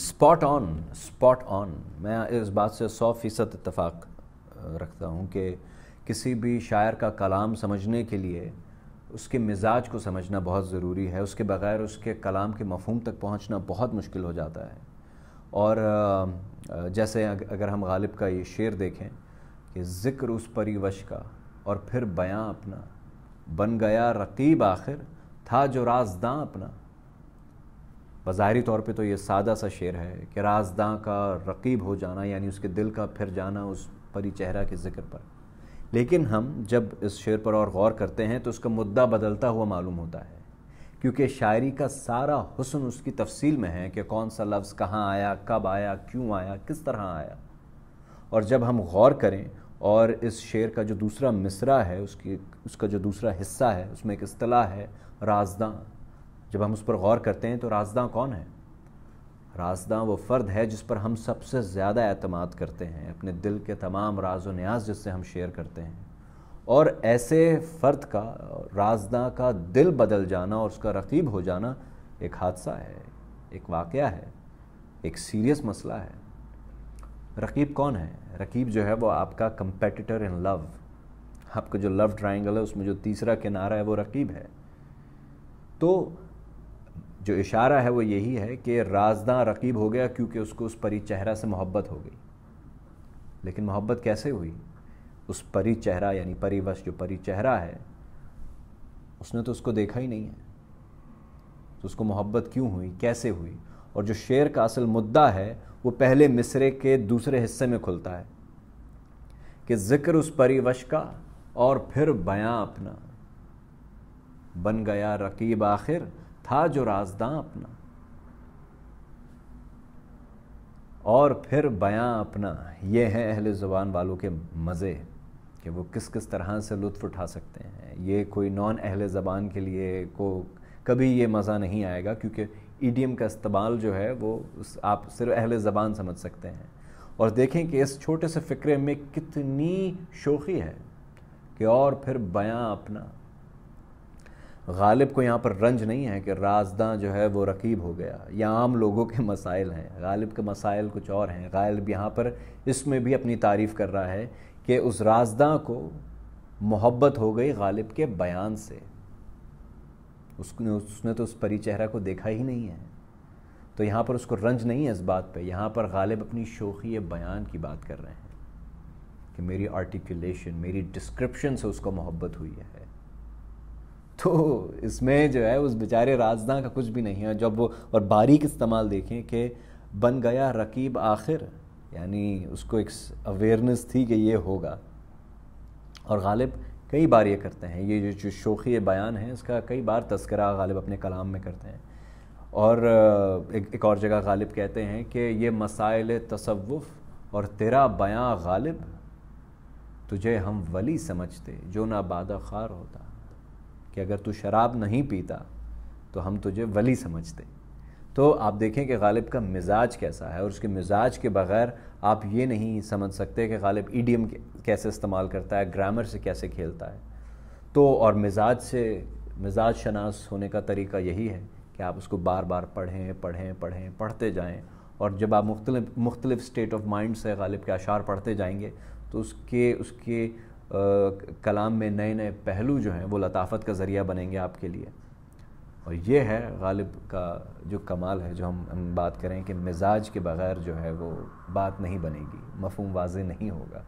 spot on spot on मैं इस बात से सौ फीसद इतफाक़ रखता हूँ कि किसी भी शायर का कलाम समझने के लिए उसके मिजाज को समझना बहुत ज़रूरी है उसके बग़ैर उसके कलाम के मफहम तक पहुँचना बहुत मुश्किल हो जाता है और जैसे अगर हम गालिब का ये शेर देखें कि ज़िक्र उस परिवश का और फिर बयां अपना बन गया रकीब आखिर था जो राजदां अपना बाहरी तौर पे तो ये सादा सा शेर है कि राजदा का रकीब हो जाना यानी उसके दिल का फिर जाना उस परी चेहरा के ज़िक्र पर लेकिन हम जब इस शेर पर और गौर करते हैं तो उसका मुद्दा बदलता हुआ मालूम होता है क्योंकि शायरी का सारा हुसन उसकी तफसील में है कि कौन सा लफ्ज़ कहाँ आया कब आया क्यों आया किस तरह आया और जब हम गौर करें और इस शेर का जो दूसरा मिसरा है उसकी उसका जो दूसरा हिस्सा है उसमें एक अतलाह है राजदा जब हम उस पर गौर करते हैं तो राजदा कौन है राजदा वो फ़र्द है जिस पर हम सबसे ज़्यादा अतमाद करते हैं अपने दिल के तमाम राज न्याज जिससे हम शेयर करते हैं और ऐसे फ़र्द का राजदा का दिल बदल जाना और उसका रकीब हो जाना एक हादसा है एक वाक़ है एक सीरियस मसला है रकीब कौन है रकीब जो है वो आपका कंपेटिटर इन लव आपका जो लव ट्राइंगल है उसमें जो तीसरा किनारा है वो रकीब है तो जो इशारा है वो यही है कि राजदा रकीब हो गया क्योंकि उसको उस परी चेहरा से मोहब्बत हो गई लेकिन मोहब्बत कैसे हुई उस परी चेहरा यानी परिवश जो परी चेहरा है उसने तो उसको देखा ही नहीं है तो उसको मोहब्बत क्यों हुई कैसे हुई और जो शेर का असल मुद्दा है वो पहले मिसरे के दूसरे हिस्से में खुलता है कि ज़िक्र उस परिवश का और फिर बयां अपना बन गया रकीब आखिर था जो राजदां अपना और फिर बयां अपना ये हैं अहल ज़बान वालों के मज़े कि वो किस किस तरह से लुत्फ़ उठा सकते हैं ये कोई नॉन अहल ज़बान के लिए को कभी ये मज़ा नहीं आएगा क्योंकि ईडीएम का इस्तेमाल जो है वो आप सिर्फ अहल ज़बान समझ सकते हैं और देखें कि इस छोटे से फ़िक्रे में कितनी शोखी है कि और फिर बयां अपना गालिब को यहाँ पर रंज नहीं है कि राजदा जो है वो रकीब हो गया या आम लोगों के मसाइल हैं गालिब के मसाइल कुछ और हैं गालिब यहाँ पर इसमें भी अपनी तारीफ़ कर रहा है कि उस राजदा को मोहब्बत हो गई गालिब के बयान से उसने उसने तो उस परी चेहरा को देखा ही नहीं है तो यहाँ पर उसको रंज नहीं है इस बात पे यहाँ पर गालिब अपनी शोखी बयान की बात कर रहे हैं कि मेरी आर्टिकुलेशन मेरी डिस्क्रिप्शन से उसको मोहब्बत हुई है तो इसमें जो है उस बेचारे राजदा का कुछ भी नहीं है जब वो और बारीक इस्तेमाल देखें कि बन गया रकीब आखिर यानी उसको एक अवेयरनेस थी कि ये होगा और गालिब कई बार ये करते हैं ये जो शोखी बयान है इसका कई बार तस्करा गालिब अपने कलाम में करते हैं और एक, एक और जगह गालिब कहते हैं कि ये मसाइल तसवुफ़ और तेरा बयां गालिब तुझे हम वली समझते जो ना बादा खार होता कि अगर तू शराब नहीं पीता तो हम तुझे वली समझते तो आप देखें कि गालिब का मिजाज कैसा है और उसके मिजाज के बग़ैर आप ये नहीं समझ सकते कि गालिब ईडीएम e कैसे इस्तेमाल करता है ग्रामर से कैसे खेलता है तो और मिजाज से मिजाज शनास होने का तरीका यही है कि आप उसको बार बार पढ़ें पढ़ें पढ़ें पढ़ते जाएँ और जब आप मुख्तलिफ मुख्तलिफ स्टेट ऑफ माइंड से गालिब के अशार पढ़ते जाएंगे तो उसके उसके कलाम में नए नए पहलू जो हैं वो लताफत का ज़रिया बनेंगे आपके लिए और ये है गालिब का जो कमाल है जो हम हम बात करें कि मिजाज के बग़ैर जो है वो बात नहीं बनेगी मफहम वाज नहीं होगा